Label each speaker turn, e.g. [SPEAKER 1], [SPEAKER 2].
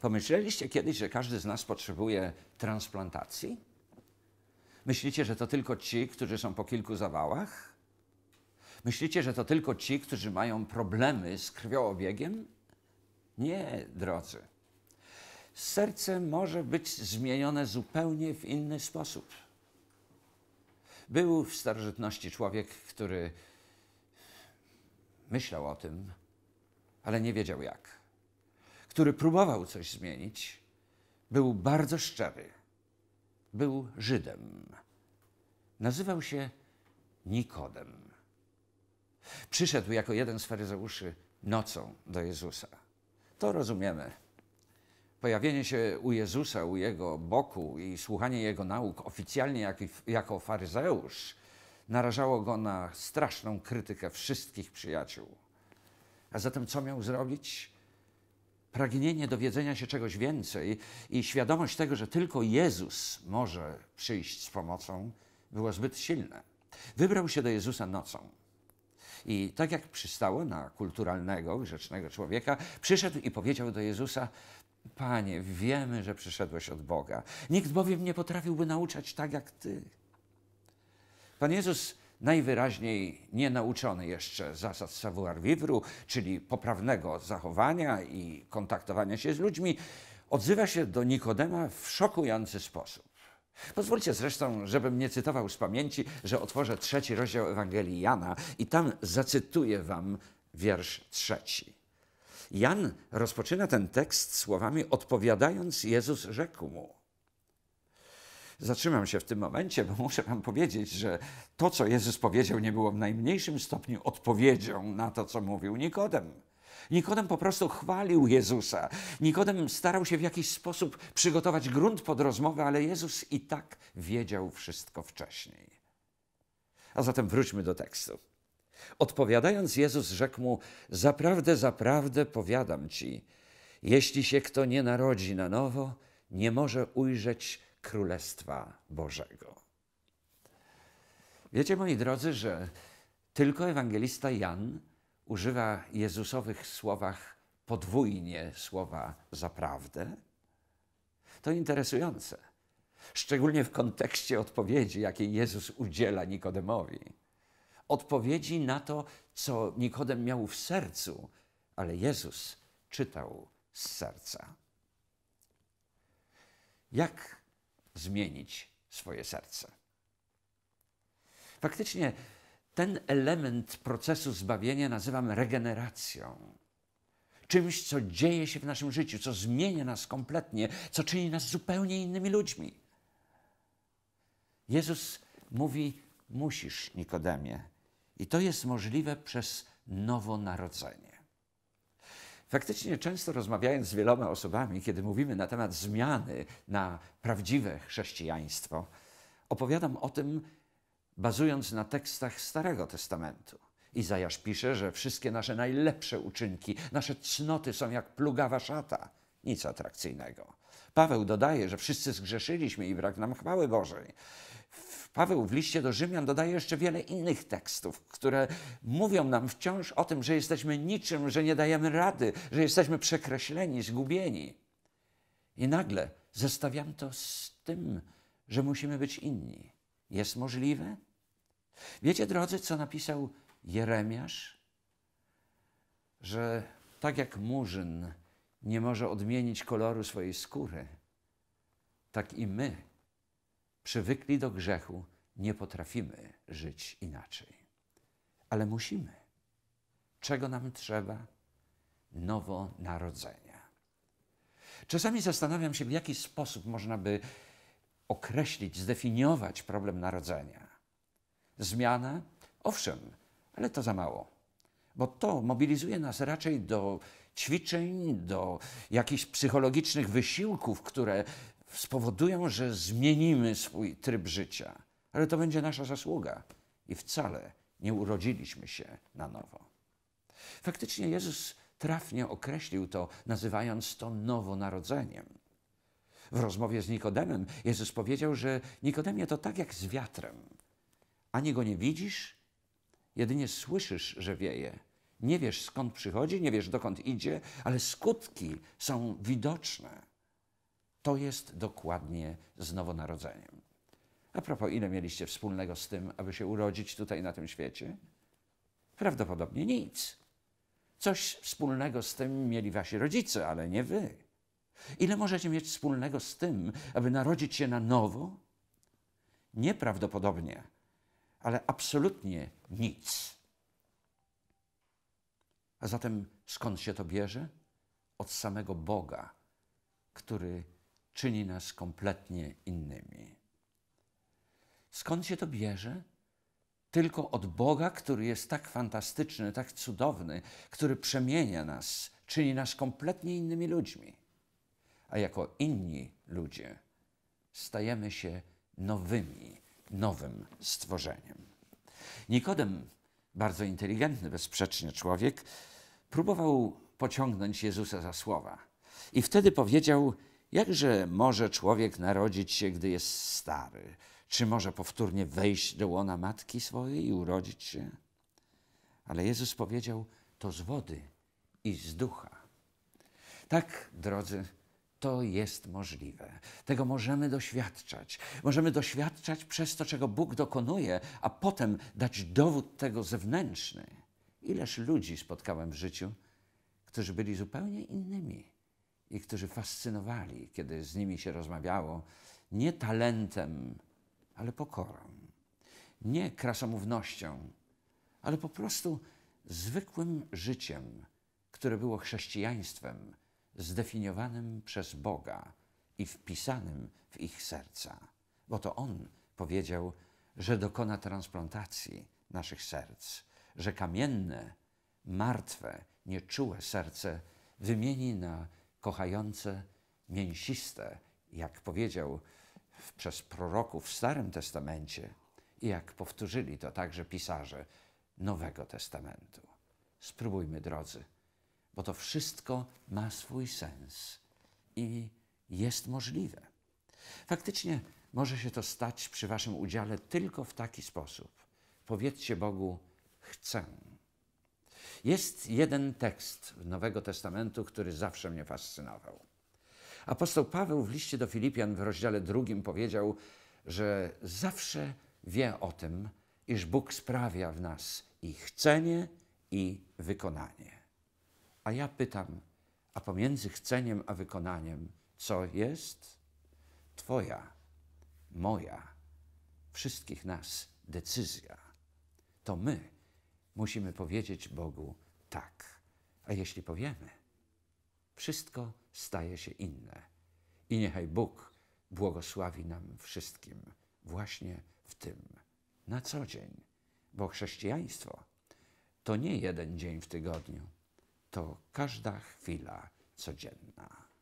[SPEAKER 1] Pomyśleliście kiedyś, że każdy z nas potrzebuje transplantacji? Myślicie, że to tylko ci, którzy są po kilku zawałach? Myślicie, że to tylko ci, którzy mają problemy z krwioobiegiem? Nie, drodzy. Serce może być zmienione zupełnie w inny sposób. Był w starożytności człowiek, który myślał o tym, ale nie wiedział jak który próbował coś zmienić, był bardzo szczery. Był Żydem. Nazywał się Nikodem. Przyszedł jako jeden z faryzeuszy nocą do Jezusa. To rozumiemy. Pojawienie się u Jezusa, u jego boku i słuchanie jego nauk oficjalnie jako faryzeusz narażało go na straszną krytykę wszystkich przyjaciół. A zatem co miał zrobić? pragnienie dowiedzenia się czegoś więcej i świadomość tego, że tylko Jezus może przyjść z pomocą, było zbyt silne. Wybrał się do Jezusa nocą. I tak jak przystało na kulturalnego, grzecznego człowieka, przyszedł i powiedział do Jezusa: Panie, wiemy, że przyszedłeś od Boga. Nikt bowiem nie potrafiłby nauczać tak jak Ty. Pan Jezus najwyraźniej nie nauczony jeszcze zasad savoir vivre, czyli poprawnego zachowania i kontaktowania się z ludźmi, odzywa się do Nikodema w szokujący sposób. Pozwólcie zresztą, żebym nie cytował z pamięci, że otworzę trzeci rozdział Ewangelii Jana i tam zacytuję wam wiersz trzeci. Jan rozpoczyna ten tekst słowami: Odpowiadając, Jezus rzekł mu: Zatrzymam się w tym momencie, bo muszę Wam powiedzieć, że to, co Jezus powiedział, nie było w najmniejszym stopniu odpowiedzią na to, co mówił Nikodem. Nikodem po prostu chwalił Jezusa. Nikodem starał się w jakiś sposób przygotować grunt pod rozmowę, ale Jezus i tak wiedział wszystko wcześniej. A zatem wróćmy do tekstu. Odpowiadając, Jezus rzekł mu: Zaprawdę, zaprawdę powiadam ci, jeśli się kto nie narodzi na nowo, nie może ujrzeć Królestwa Bożego. Wiecie, moi drodzy, że tylko ewangelista Jan używa Jezusowych słowach podwójnie słowa zaprawdę? To interesujące, szczególnie w kontekście odpowiedzi, jakiej Jezus udziela Nikodemowi. Odpowiedzi na to, co Nikodem miał w sercu, ale Jezus czytał z serca. Jak zmienić swoje serce. Faktycznie ten element procesu zbawienia nazywam regeneracją. Czymś, co dzieje się w naszym życiu, co zmienia nas kompletnie, co czyni nas zupełnie innymi ludźmi. Jezus mówi: Musisz, Nikodemie. I to jest możliwe przez nowonarodzenie. Faktycznie często rozmawiając z wieloma osobami, kiedy mówimy na temat zmiany na prawdziwe chrześcijaństwo, opowiadam o tym, bazując na tekstach Starego Testamentu. Izajasz pisze, że wszystkie nasze najlepsze uczynki, nasze cnoty są jak plugawa szata. Nic atrakcyjnego. Paweł dodaje, że wszyscy zgrzeszyliśmy i brak nam chwały Bożej. Paweł w liście do Rzymian dodaje jeszcze wiele innych tekstów, które mówią nam wciąż o tym, że jesteśmy niczym, że nie dajemy rady, że jesteśmy przekreśleni, zgubieni. I nagle zestawiam to z tym, że musimy być inni. Jest możliwe? Wiecie, drodzy, co napisał Jeremiasz? Że tak jak murzyn nie może odmienić koloru swojej skóry, tak i my przywykli do grzechu, nie potrafimy żyć inaczej. Ale musimy. Czego nam trzeba? Nowonarodzenia. Czasami zastanawiam się, w jaki sposób można by określić, zdefiniować problem narodzenia. Zmiana? Owszem, ale to za mało, bo to mobilizuje nas raczej do ćwiczeń, do jakichś psychologicznych wysiłków, które spowodują, że zmienimy swój tryb życia. Ale to będzie nasza zasługa i wcale nie urodziliśmy się na nowo. Faktycznie Jezus trafnie określił to, nazywając to nowonarodzeniem. W rozmowie z Nikodemem Jezus powiedział, że Nikodemie to tak jak z wiatrem. Ani go nie widzisz, jedynie słyszysz, że wieje. Nie wiesz skąd przychodzi, nie wiesz dokąd idzie, ale skutki są widoczne. To jest dokładnie z nowonarodzeniem. A propos, ile mieliście wspólnego z tym, aby się urodzić tutaj na tym świecie? Prawdopodobnie nic. Coś wspólnego z tym mieli wasi rodzice, ale nie wy. Ile możecie mieć wspólnego z tym, aby narodzić się na nowo? Nieprawdopodobnie, ale absolutnie nic. A zatem skąd się to bierze? Od samego Boga, który czyni nas kompletnie innymi. Skąd się to bierze? Tylko od Boga, który jest tak fantastyczny, tak cudowny, który przemienia nas, czyni nas kompletnie innymi ludźmi. A jako inni ludzie stajemy się nowymi, nowym stworzeniem. Nikodem, bardzo inteligentny, bezsprzecznie człowiek, próbował pociągnąć Jezusa za słowa. I wtedy powiedział: Jakże może człowiek narodzić się, gdy jest stary? Czy może powtórnie wejść do łona matki swojej i urodzić się? Ale Jezus powiedział: To z wody i z ducha. Tak, drodzy, to jest możliwe. Tego możemy doświadczać. Możemy doświadczać przez to, czego Bóg dokonuje, a potem dać dowód tego zewnętrzny. Ileż ludzi spotkałem w życiu, którzy byli zupełnie innymi i którzy fascynowali, kiedy z nimi się rozmawiało, nie talentem, ale pokorą, nie krasomównością, ale po prostu zwykłym życiem, które było chrześcijaństwem zdefiniowanym przez Boga i wpisanym w ich serca, bo to On powiedział, że dokona transplantacji naszych serc, że kamienne, martwe, nieczułe serce wymieni na kochające, mięsiste, jak powiedział przez proroków w Starym Testamencie i jak powtórzyli to także pisarze Nowego Testamentu. Spróbujmy, drodzy, bo to wszystko ma swój sens i jest możliwe. Faktycznie może się to stać przy Waszym udziale tylko w taki sposób. Powiedzcie Bogu: Chcę. Jest jeden tekst Nowego Testamentu, który zawsze mnie fascynował. Apostoł Paweł w liście do Filipian w rozdziale drugim powiedział, że zawsze wie o tym, iż Bóg sprawia w nas i chcenie, i wykonanie. A ja pytam, a pomiędzy chceniem a wykonaniem co jest? Twoja, moja, wszystkich nas decyzja. To my Musimy powiedzieć Bogu tak. A jeśli powiemy, wszystko staje się inne. I niechaj Bóg błogosławi nam wszystkim właśnie w tym, na co dzień. Bo chrześcijaństwo to nie jeden dzień w tygodniu, to każda chwila codzienna.